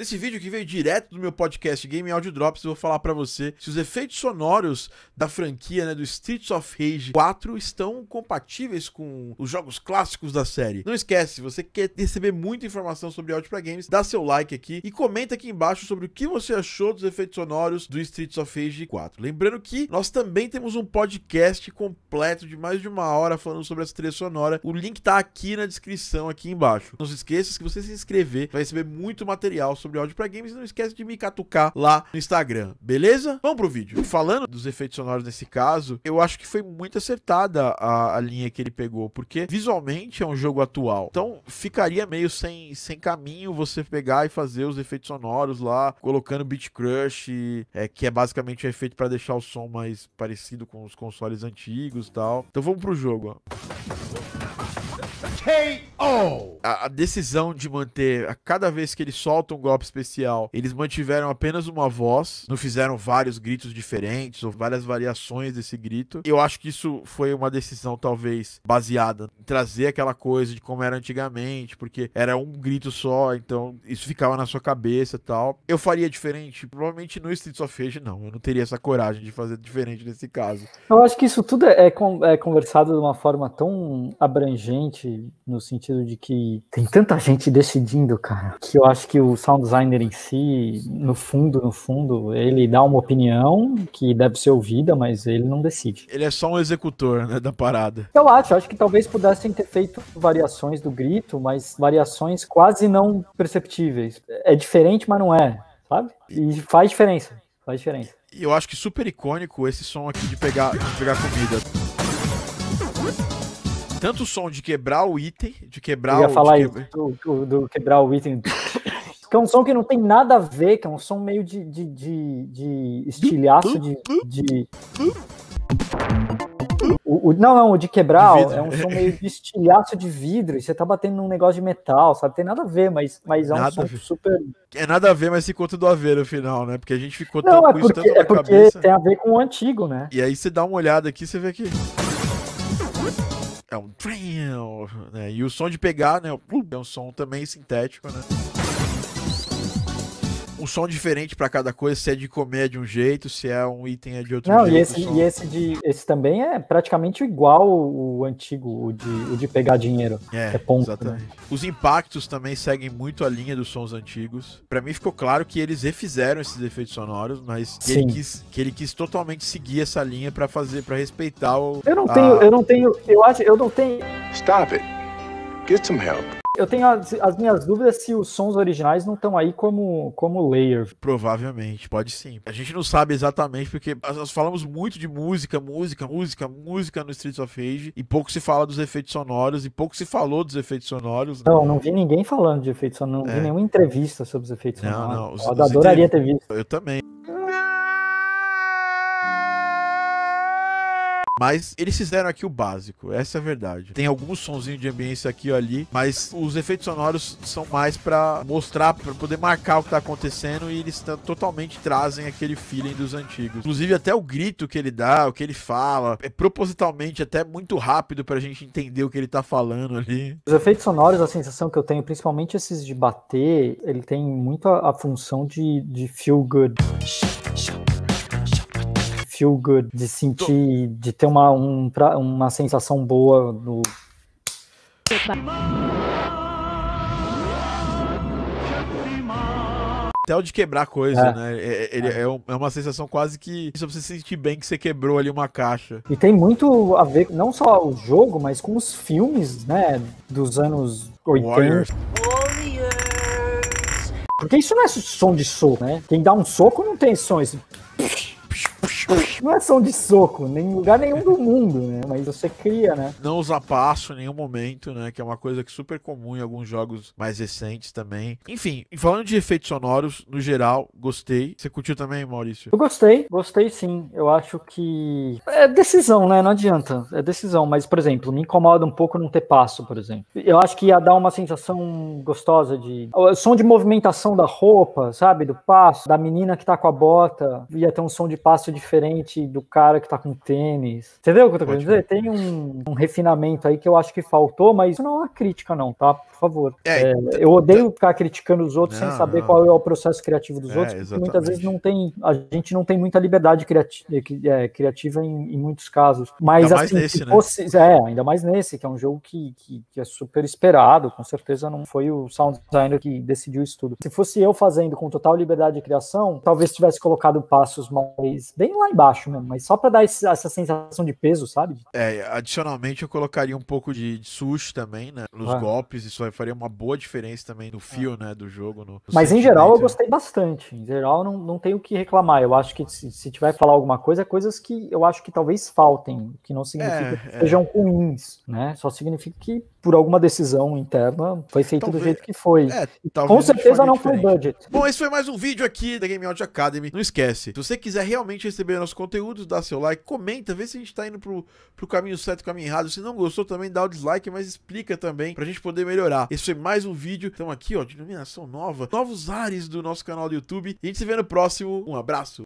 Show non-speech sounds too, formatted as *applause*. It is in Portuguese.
Nesse vídeo que veio direto do meu podcast Game Audio Drops, eu vou falar para você se os efeitos sonoros da franquia, né, do Streets of Rage 4 estão compatíveis com os jogos clássicos da série. Não esquece, se você quer receber muita informação sobre audio para games, dá seu like aqui e comenta aqui embaixo sobre o que você achou dos efeitos sonoros do Streets of Rage 4. Lembrando que nós também temos um podcast completo de mais de uma hora falando sobre essa trilha sonora. O link tá aqui na descrição aqui embaixo. Não se esqueça que você se inscrever, vai receber muito material sobre sobre áudio para games. E não esquece de me catucar lá no Instagram, beleza? Vamos pro vídeo. Falando dos efeitos sonoros nesse caso, eu acho que foi muito acertada a, a linha que ele pegou, porque visualmente é um jogo atual. Então ficaria meio sem, sem caminho você pegar e fazer os efeitos sonoros lá, colocando Beat Crush, é, que é basicamente um efeito para deixar o som mais parecido com os consoles antigos e tal. Então vamos pro jogo, ó. KO! A, a, decisão de manter, a cada vez que eles soltam um golpe especial, eles mantiveram apenas uma voz, não fizeram vários gritos diferentes ou várias variações desse grito. Eu acho que isso foi uma decisão, talvez, baseada em trazer aquela coisa de como era antigamente, porque era um grito só, então isso ficava na sua cabeça e tal. Eu faria diferente? Provavelmente no Streets of Rage, não. Eu não teria essa coragem de fazer diferente nesse caso. Eu acho que isso tudo é, é, é conversado de uma forma tão abrangente no sentido de que tem tanta gente decidindo, cara, que eu acho que o sound designer em si, no fundo, no fundo, ele dá uma opinião que deve ser ouvida, mas ele não decide. Ele é só um executor, né, da parada. Eu acho, acho que talvez pudessem ter feito variações do grito, mas variações quase não perceptíveis. É diferente, mas não é, sabe? E faz diferença, faz diferença. E eu acho que super icônico esse som aqui de pegar, de pegar comida tanto o som de quebrar o item, de quebrar Eu ia o, falar isso, do, do, quebrar o item. que é um som que não tem nada a ver, que é um som meio de, de, de, de estilhaço, de... de... O, o, não, não, é o de quebrar de é um som meio de estilhaço de vidro, e você tá batendo num negócio de metal, sabe? Tem nada a ver, mas, mas é um nada som super. É nada a ver, mas se conta do haver no final, né? Porque a gente ficou não, tão é porque, é porque cabeça. tem a ver com o antigo, né? E aí você dá uma olhada aqui, você vê que é um né? E o som de pegar, né? É um som também sintético, né? um som diferente para cada coisa, se é de comer é de um jeito, se é um item é de outro Não, jeito. E esse, e esse, de, esse também é praticamente igual o antigo, o de, o de pegar dinheiro. É, é ponto, né? exatamente. Né? Os impactos também seguem muito a linha dos sons antigos. Para mim ficou claro que eles refizeram esses efeitos sonoros, mas que ele, quis, que ele quis, totalmente seguir essa linha para fazer, para respeitar o. Eu não a... tenho, eu não tenho, eu acho, eu não tenho. Stop it. Get some help eu tenho as, as, minhas dúvidas se os sons originais não estão aí como, como layer. Provavelmente, pode sim. A gente não sabe exatamente porque nós falamos muito de música, música, música, música no Streets of Rage e pouco se fala dos efeitos sonoros e pouco se falou dos efeitos sonoros. Né? Não, né? não vi ninguém falando de efeitos sonoros, não é. vi nenhuma entrevista sobre os efeitos não, sonoros. Não, não. eu adoraria ter visto. Eu também. Ah, Mas eles fizeram aqui o básico, essa é a verdade. Tem algum sonzinhos de ambiência aqui ou ali, mas os efeitos sonoros são mais para mostrar, para poder marcar o que tá acontecendo e eles totalmente trazem aquele feeling dos antigos. Inclusive até o grito que ele dá, o que ele fala, é propositalmente até muito rápido pra gente entender o que ele tá falando ali. Os efeitos sonoros, a sensação que eu tenho, principalmente esses de bater, ele tem muito a, a função de, de feel good feel good, de sentir, de ter uma, um, uma sensação boa no. Até o de quebrar coisa, é. né? É, é ele é. é. uma sensação quase que só você sentir bem que você quebrou ali uma caixa. E tem muito a ver, não só o jogo, mas com os filmes, né? Dos anos 80. Warriors. Porque isso não é som de soco, né? Quem dá um soco não tem som. Esse *laughs* não é som de soco, nem em lugar nenhum do mundo, né? Mas você cria, né? Não usa passo em nenhum momento, né? Que é uma coisa que é super comum em alguns jogos mais recentes também. Enfim, falando de efeitos sonoros, no geral, gostei. Você curtiu também, Maurício? Eu gostei, gostei sim. Eu acho que. É decisão, né? Não adianta. É decisão. Mas, por exemplo, me incomoda um pouco não ter passo, por exemplo. Eu acho que ia dar uma sensação gostosa de. O som de movimentação da roupa, sabe? Do passo, da menina que tá com a bota. Ia ter um som de passo diferente diferente do cara que tá com tênis. Entendeu o que eu tô querendo dizer? Tem um, um, refinamento aí que eu acho que faltou, mas isso não é uma crítica, não, tá? Por favor. É, é, então, eu odeio então- ficar criticando os outros não, sem saber não. qual é o processo criativo dos é, outros, porque muitas vezes não tem. A gente não tem muita liberdade eh, eh, criativa em, em, muitos casos. Mas ainda assim, mais nesse, né? fosse, né? é, ainda mais nesse, que é um jogo que, que, que é super esperado, com certeza não foi o sound designer que decidiu isso tudo. Se fosse eu fazendo com total liberdade de criação, talvez tivesse colocado passos mais bem lá embaixo mesmo, mas só para dar esse, essa sensação de peso, sabe? É, adicionalmente eu colocaria um pouco de, de sushi também, né? Nos ah. golpes, isso aí faria uma boa diferença também no ah. fio, né? Do jogo. No, no mas em geral eu né? gostei bastante. Em geral não, não tenho o que reclamar. Eu acho que se, se tiver que falar alguma coisa, é coisas que eu acho que talvez faltem, que não significa é, que é. sejam é. ruins, né? Só significa que por alguma decisão interna, foi feito talvez, do jeito que foi. É, Com certeza não diferente. foi budget. Bom, esse foi mais um vídeo aqui da Game Out Academy. Não esquece, se você quiser realmente receber nossos conteúdos, dá seu like, comenta, vê se a gente tá indo pro, pro caminho certo, caminho errado. Se não gostou, também dá o dislike, mas explica também pra gente poder melhorar. Esse foi mais um vídeo. Estamos aqui, ó, de iluminação nova, novos ares do nosso canal do YouTube. a gente se vê no próximo. Um abraço.